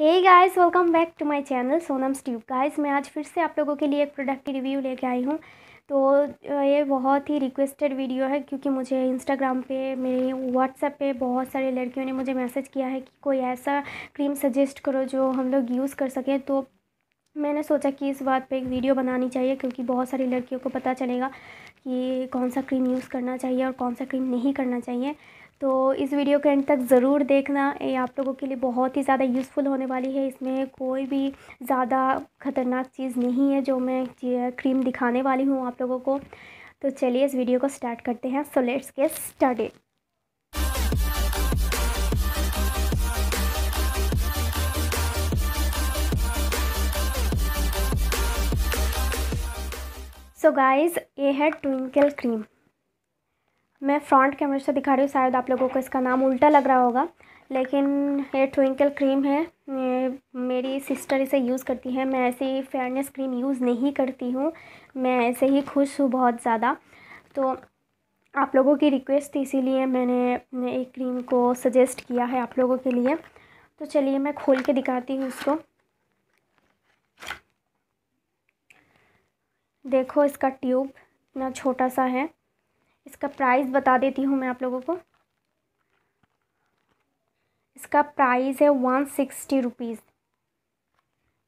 hey guys welcome back to my channel Sonam स्ट्यूब guys मैं आज फिर से आप लोगों के लिए एक प्रोडक्ट की रिव्यू लेके आई हूँ तो ये बहुत ही रिक्वेस्टेड वीडियो है क्योंकि मुझे इंस्टाग्राम पे मेरे व्हाट्सएप पे बहुत सारे लड़कियों ने मुझे मैसेज किया है कि कोई ऐसा क्रीम सजेस्ट करो जो हम लोग यूज़ कर सकें तो मैंने सोचा कि इस बात पे एक वीडियो बनानी चाहिए क्योंकि बहुत सारी लड़कियों को पता चलेगा कि कौन सा क्रीम यूज़ करना चाहिए और कौन सा क्रीम नहीं करना चाहिए तो इस वीडियो के एंड तक ज़रूर देखना ये आप लोगों के लिए बहुत ही ज़्यादा यूज़फुल होने वाली है इसमें कोई भी ज़्यादा ख़तरनाक चीज़ नहीं है जो मैं क्रीम दिखाने वाली हूँ आप लोगों को तो चलिए इस वीडियो को स्टार्ट करते हैं so let's get started so guys ये है ट्विंकल क्रीम मैं फ्रंट कैमरे से दिखा रही हूँ शायद आप लोगों को इसका नाम उल्टा लग रहा होगा लेकिन ये ट्विंकल क्रीम है मेरी सिस्टर इसे यूज़ करती है मैं ऐसे ही फेयरनेस क्रीम यूज़ नहीं करती हूँ मैं ऐसे ही खुश हूँ बहुत ज़्यादा तो आप लोगों की रिक्वेस्ट थी इसीलिए मैंने एक क्रीम को सजेस्ट किया है आप लोगों के लिए तो चलिए मैं खोल के दिखाती हूँ इसको देखो इसका ट्यूब इतना छोटा सा है इसका प्राइस बता देती हूँ मैं आप लोगों को इसका प्राइस है वन सिक्सटी रुपीज़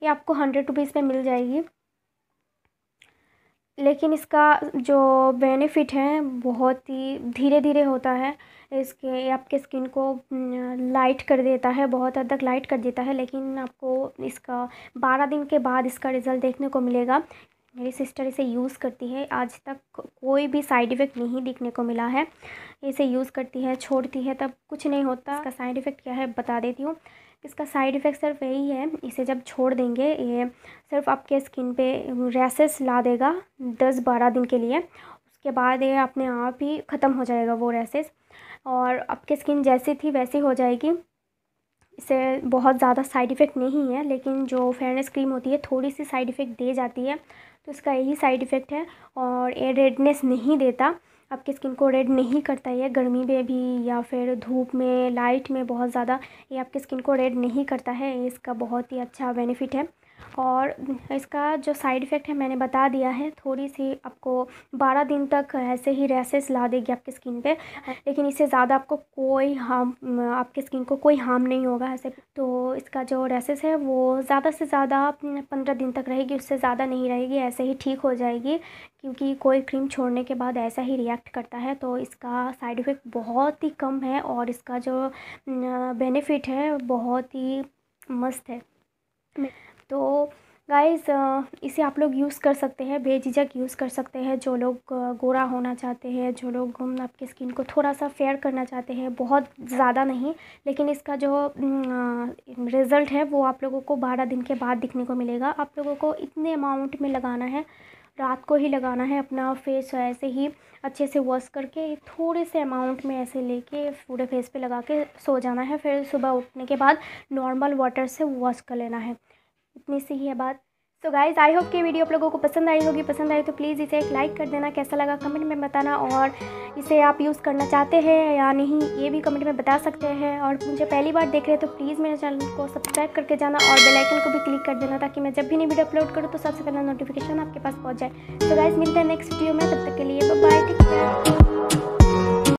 ये आपको हंड्रेड रुपीज़ में मिल जाएगी लेकिन इसका जो बेनिफिट है बहुत ही धीरे धीरे होता है इसके आपके स्किन को लाइट कर देता है बहुत हद तक लाइट कर देता है लेकिन आपको इसका बारह दिन के बाद इसका रिज़ल्ट देखने को मिलेगा मेरी सिस्टर इसे यूज़ करती है आज तक कोई भी साइड इफ़ेक्ट नहीं दिखने को मिला है इसे यूज़ करती है छोड़ती है तब कुछ नहीं होता इसका साइड इफ़ेक्ट क्या है बता देती हूँ इसका साइड इफ़ेक्ट सिर्फ यही है इसे जब छोड़ देंगे ये सिर्फ आपके स्किन पे रैसेस ला देगा दस बारह दिन के लिए उसके बाद ये अपने आप ही ख़त्म हो जाएगा वो रैसेस और आपकी स्किन जैसी थी वैसी हो जाएगी इससे बहुत ज़्यादा साइड इफ़ेक्ट नहीं है लेकिन जो फेयरनेस क्रीम होती है थोड़ी सी साइड इफ़ेक्ट दे जाती है तो इसका यही साइड इफ़ेक्ट है और ये रेडनेस नहीं देता आपकी स्किन को रेड नहीं करता है गर्मी में भी या फिर धूप में लाइट में बहुत ज़्यादा ये आपकी स्किन को रेड नहीं करता है इसका बहुत ही अच्छा बेनिफिट है और इसका जो साइड इफ़ेक्ट है मैंने बता दिया है थोड़ी सी आपको बारह दिन तक ऐसे ही रेसेस ला देगी आपकी स्किन पे लेकिन इससे ज़्यादा आपको कोई हार्म आपके स्किन को कोई हार्म नहीं होगा ऐसे तो इसका जो रेसेस है वो ज़्यादा से ज़्यादा पंद्रह दिन तक रहेगी उससे ज़्यादा नहीं रहेगी ऐसे ही ठीक हो जाएगी क्योंकि कोई क्रीम छोड़ने के बाद ऐसा ही रिएक्ट करता है तो इसका साइड इफ़ेक्ट बहुत ही कम है और इसका जो बेनिफिट है बहुत ही मस्त है तो गाइस इसे आप लोग यूज़ कर सकते हैं बेझिझक यूज़ कर सकते हैं जो लोग गोरा होना चाहते हैं जो लोग आपके स्किन को थोड़ा सा फेयर करना चाहते हैं बहुत ज़्यादा नहीं लेकिन इसका जो रिज़ल्ट है वो आप लोगों को बारह दिन के बाद दिखने को मिलेगा आप लोगों को इतने अमाउंट में लगाना है रात को ही लगाना है अपना फेस ऐसे ही अच्छे से वॉश करके थोड़े से अमाउंट में ऐसे लेके पूरे फेस पे लगा के सो जाना है फिर सुबह उठने के बाद नॉर्मल वाटर से वॉश कर लेना है इतनी सी ही है बात सो गाइज़ आई होप कि वीडियो आप लोगों को पसंद आई होगी पसंद आई तो प्लीज़ इसे एक लाइक कर देना कैसा लगा कमेंट में बताना और इसे आप यूज़ करना चाहते हैं या नहीं ये भी कमेंट में बता सकते हैं और मुझे पहली बार देख रहे हैं तो प्लीज़ मेरे चैनल को सब्सक्राइब करके जाना और बेल आइकन को भी क्लिक कर देना ताकि मैं जब भी नई वीडियो अपलोड करूँ तो सबसे पहले नोटिफिकेशन आपके पास पहुँच जाए तो गाइज़ मिलते हैं नेक्स्ट वीडियो में तब तक के लिए बाय टेक केयर